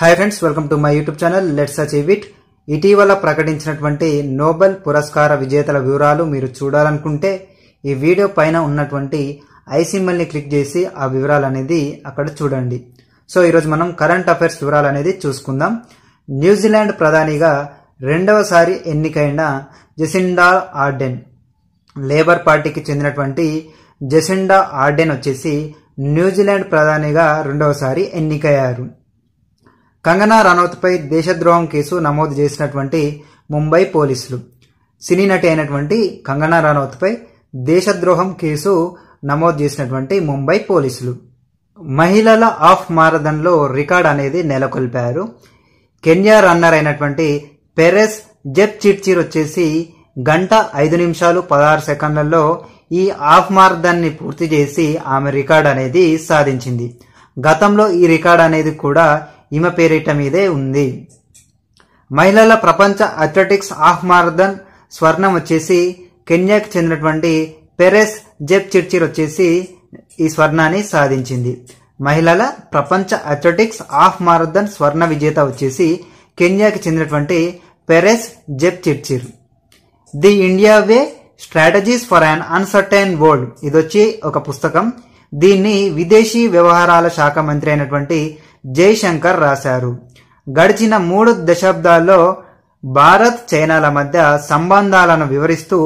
hi friends welcome to my YouTube channel let's achieve it ఇటీవల ప్రకటించినటువంటి Nobel పురస్కార విజేతల వివరాలు మీరు చూడాలనుకుంటే ఈ వీడియో పైన ఉన్నటువంటి ఐసిఎంఎల్ని క్లిక్ చేసి ఆ వివరాలు అనేది అక్కడ చూడండి సో ఈరోజు మనం కరెంట్ అఫైర్స్ వివరాలు అనేది చూసుకుందాం న్యూజిలాండ్ ప్రధానిగా రెండవసారి ఎన్నికైన జెసిండా ఆర్డెన్ లేబర్ పార్టీకి చెందినటువంటి జెసిండా ఆర్డెన్ వచ్చేసి న్యూజిలాండ్ ప్రధానిగా రెండవసారి ఎన్నికయ్యారు కంగనా రనౌత్పై దేశద్రోహం కేసు నమోదు చేసినటువంటి ముంబై పోలీసులు సినీ నటి అయినటువంటి కంగనా రనౌత్పై దేశద్రోహం కేసు నమోదు చేసినటువంటి ముంబై పోలీసులు మహిళల ఆఫ్ మారథన్లో రికార్డ్ అనేది నెలకొల్పారు కెన్యా రన్నర్ అయినటువంటి పెరెస్ జెప్ చిట్చిర్ వచ్చేసి గంట ఐదు నిమిషాలు పదహారు సెకండ్లలో ఈ ఆఫ్ మార్దాన్ని పూర్తి చేసి ఆమె రికార్డ్ అనేది సాధించింది గతంలో ఈ రికార్డ్ అనేది కూడా ఈమె పేరిట మీదే ఉంది మహిళల ప్రపంచ అథ్లెటిక్స్ హాఫ్ మారథాన్ స్వర్ణం వచ్చేసి కెన్యాకు చెందినటువంటి పెరెస్ జెప్ చిర్చిర్ వచ్చేసి ఈ స్వర్ణాన్ని సాధించింది మహిళల ప్రపంచ అథ్లెటిక్స్ హాఫ్ మారథాన్ స్వర్ణ విజేత వచ్చేసి కెన్యాకు చెందినటువంటి Peres Jepchirchir the India way strategies for an uncertain world ఇదొచ్చి ఒక పుస్తకం దీన్ని విదేశీ వ్యవహారాల శాఖ మంత్రి అయినటువంటి జైశంకర్ రాశారు గడిచిన మూడు దశాబ్దాల్లో భారత్ చైనాల మధ్య సంబంధాలను వివరిస్తూ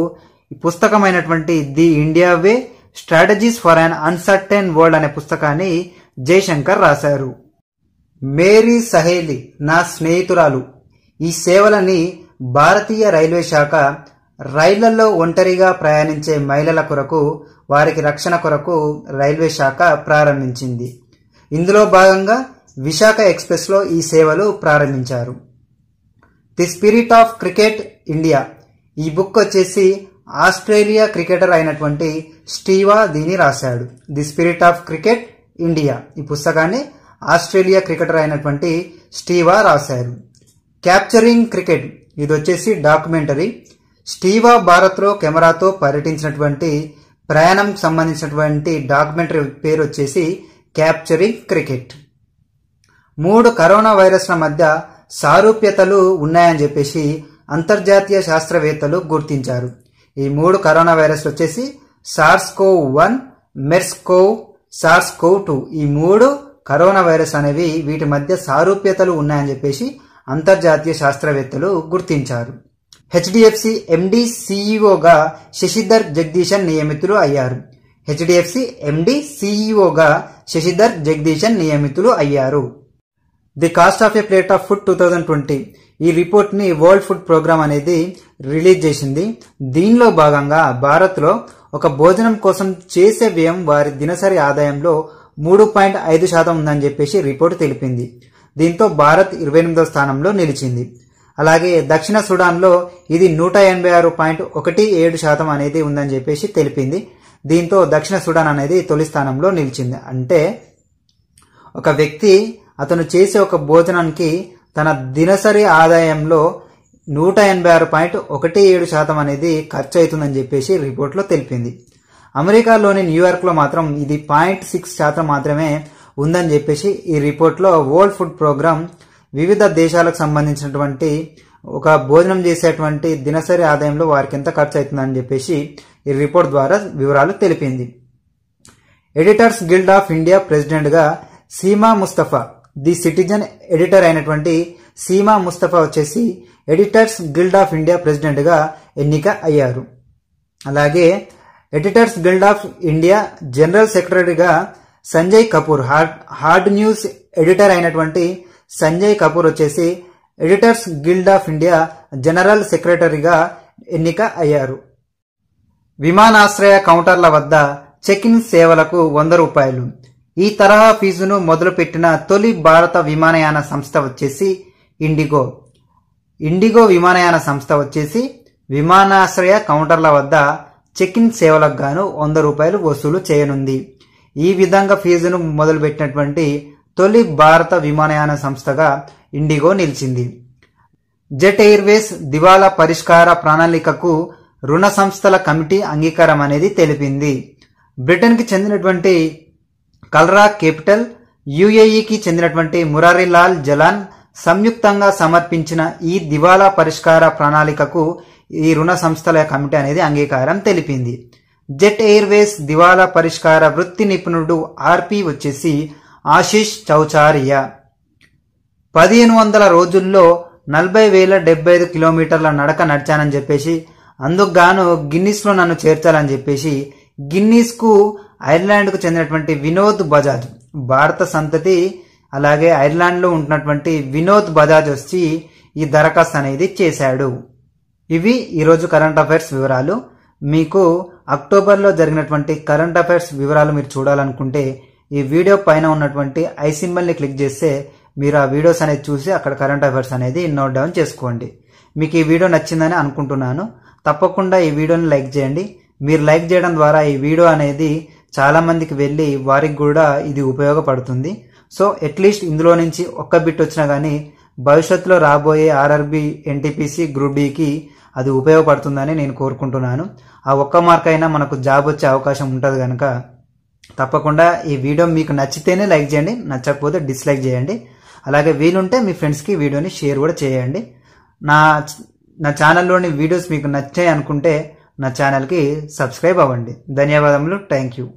పుస్తకమైనటువంటి the India way strategies for an uncertain world అనే పుస్తకాన్ని జయశంకర్ రాశారు మేరీ సహేలి నా స్నేహితురాలు ఈ సేవలని భారతీయ రైల్వే శాఖ రైళ్లలో ఒంటరిగా ప్రయాణించే మహిళల కొరకు వారికి రక్షణ కొరకు రైల్వే శాఖ ప్రారంభించింది ఇందులో భాగంగా విశాఖ ఎక్స్ప్రెస్లో ఈ సేవలు ప్రారంభించారు the spirit of cricket India ఈ బుక్ వచ్చేసి ఆస్ట్రేలియా క్రికెటర్ అయినటువంటి స్టీవా దీని రాశాడు the spirit of cricket India ఈ పుస్తకాన్ని ఆస్ట్రేలియా క్రికెటర్ అయినటువంటి స్టీవా రాశారు క్యాప్చరింగ్ క్రికెట్ ఇది వచ్చేసి డాక్యుమెంటరీ స్టీవా భారత్లో కెమెరాతో పర్యటించినటువంటి ప్రయాణం సంబంధించినటువంటి డాక్యుమెంటరీ పేరు వచ్చేసి క్యాప్చరింగ్ క్రికెట్ మూడు కరోనా వైరస్ల మధ్య సారూప్యతలు ఉన్నాయని చెప్పేసి అంతర్జాతీయ శాస్త్రవేత్తలు గుర్తించారు ఈ మూడు కరోనా వైరస్లు వచ్చేసి సార్స్కో వన్ మెర్స్కో సార్స్కో టూ ఈ మూడు కరోనా వైరస్ అనేవి వీటి మధ్య సారూప్యతలు ఉన్నాయని చెప్పేసి అంతర్జాతీయ శాస్త్రవేత్తలు గుర్తించారు హెచ్డిఎఫ్సి ఎండి సిఈఓగా శశిధర్ జగదీశన్ నియమితులు అయ్యారు హెచ్డిఎఫ్సి ఎండి సిఈఓగా శశిధర్ జగదీశన్ నియమితులు అయ్యారు the cost of a plate of food two thousand twenty ఈ రిపోర్ట్ని వరల్డ్ ఫుడ్ ప్రోగ్రామ్ అనేది రిలీజ్ చేసింది దీనిలో భాగంగా భారత్లో ఒక భోజనం కోసం చేసే వ్యయం వారి దినసరి ఆదాయంలో మూడు పాయింట్ ఐదు శాతం ఉందని చెప్పేసి రిపోర్టు తెలిపింది దీంతో భారత్ ఇరవై ఎనిమిదో స్థానంలో నిలిచింది అలాగే దక్షిణ లో ఇది నూట ఎనభై ఆరు పాయింట్ ఒకటి ఏడు శాతం అనేది ఉందని చెప్పేసి తెలిపింది దీంతో దక్షిణ సుడాన్ అనేది తొలి స్థానంలో నిలిచింది అంటే ఒక వ్యక్తి అతను చేసే ఒక భోజనానికి తన దినసరి ఆదాయంలో నూట ఎనభై ఆరు పాయింట్ ఒకటి ఏడు శాతం అనేది ఖర్చు అవుతుందని చెప్పేసి రిపోర్ట్లో తెలిపింది అమెరికాలోని న్యూయార్క్లో మాత్రం ఇది పాయింట్ సిక్స్ శాతం మాత్రమే ఉందని చెప్పేసి ఈ రిపోర్ట్లో వరల్డ్ ఫుడ్ ప్రోగ్రామ్ వివిధ దేశాలకు సంబంధించినటువంటి ఒక భోజనం చేసేటువంటి దినసరి ఆదాయంలో వారికి ఎంత ఖర్చు అవుతుందని చెప్పేసి ఈ రిపోర్ట్ ద్వారా వివరాలు తెలిపింది ఎడిటర్స్ గిల్డ్ ఆఫ్ ఇండియా ప్రెసిడెంట్గా Seema Mustafa the citizen editor అయినటువంటి సీమా ముస్తఫా వచ్చేసి ఎడిటర్స్ గిల్డ్ ఆఫ్ ఇండియా ప్రెసిడెంట్గా ఎన్నిక అయ్యారు అలాగే editors guild of India general సెక్రటరీగా Sanjay Kapoor hard hard news editor అయినటువంటి సంజయ్ కపూర్ వచ్చేసి editors guild of India general సెక్రటరీగా ఎన్నిక అయ్యారు విమానాశ్రయ కౌంటర్ల వద్ద చెక్ ఇన్ సేవలకు వంద రూపాయలు ఈ తరహా ఫీజును మొదలుపెట్టిన తొలి భారత విమానయాన సంస్థ వచ్చేసి ఇండిగో ఇండిగో విమానయాన సంస్థ వచ్చేసి విమానాశ్రయ కౌంటర్ల వద్ద చెక్ ఇన్ సేవలకు గాను వంద రూపాయలు వసూలు చేయనుంది ఈ విధంగా ఫీజును మొదలుపెట్టినటువంటి తొలి భారత విమానయాన సంస్థగా ఇండిగో నిలిచింది జెట్ ఎయిర్వేస్ దివాలా పరిష్కార ప్రణాళికకు రుణ సంస్థల కమిటీ అంగీకారం అనేది తెలిపింది బ్రిటన్కి చెందినటువంటి కల్రా కేపిటల్ యుఏఈకి చెందినటువంటి మురారిలాల్ జలాన్ సంయుక్తంగా సమర్పించిన ఈ దివాలా పరిష్కార ప్రణాళికకు ఈ రుణ సంస్థల కమిటీ అనేది అంగీకారం తెలిపింది జెట్ ఎయిర్వేస్ దివాలా పరిష్కార వృత్తి నిపుణుడు ఆర్పి వచ్చేసి ఆశీష్ చౌచారియా పదిహేను వందల రోజుల్లో నలభై వేల డెబ్బై ఐదు కిలోమీటర్ల నడక నడిచానని చెప్పేసి అందుకు గాను గిన్నీస్లో నన్ను చేర్చాలని చెప్పేసి గిన్నీస్కు ఐర్లాండ్కు చెందినటువంటి వినోద్ బజాజ్ భారత సంతతి అలాగే ఐర్లాండ్లో ఉంటున్నటువంటి వినోద్ బజాజ్ వచ్చి ఈ దరఖాస్తు అనేది చేశాడు ఇవి ఈరోజు కరెంట్ అఫైర్స్ వివరాలు మీకు అక్టోబర్లో జరిగినటువంటి కరెంట్ అఫైర్స్ వివరాలు మీరు చూడాలనుకుంటే ఈ వీడియో పైన ఉన్నటువంటి ఐ సింబల్ని క్లిక్ చేస్తే మీరు ఆ వీడియోస్ అనేది చూసి అక్కడ కరెంట్ అఫైర్స్ అనేది నోట్ డౌన్ చేసుకోండి మీకు ఈ వీడియో నచ్చిందని అనుకుంటున్నాను తప్పకుండా ఈ వీడియోని లైక్ చేయండి మీరు లైక్ చేయడం ద్వారా ఈ వీడియో అనేది చాలామందికి వెళ్ళి వారికి కూడా ఇది ఉపయోగపడుతుంది సో అట్లీస్ట్ ఇందులో నుంచి ఒక్క బిట్ వచ్చినా కానీ భవిష్యత్తులో రాబోయే ఆర్ఆర్బి ఎన్టీపీసీ గ్రూప్ డికి అది ఉపయోగపడుతుందని నేను కోరుకుంటున్నాను ఆ ఒక్క మార్క్ అయినా మనకు జాబ్ వచ్చే అవకాశం ఉంటుంది కనుక తప్పకుండా ఈ వీడియో మీకు నచ్చితేనే లైక్ చేయండి నచ్చకపోతే డిస్లైక్ చేయండి అలాగే వీలుంటే మీ ఫ్రెండ్స్కి వీడియోని షేర్ కూడా చేయండి నా నా ఛానల్లోని వీడియోస్ మీకు నచ్చాయి అనుకుంటే నా ఛానల్కి సబ్స్క్రైబ్ అవ్వండి ధన్యవాదములు థ్యాంక్ యూ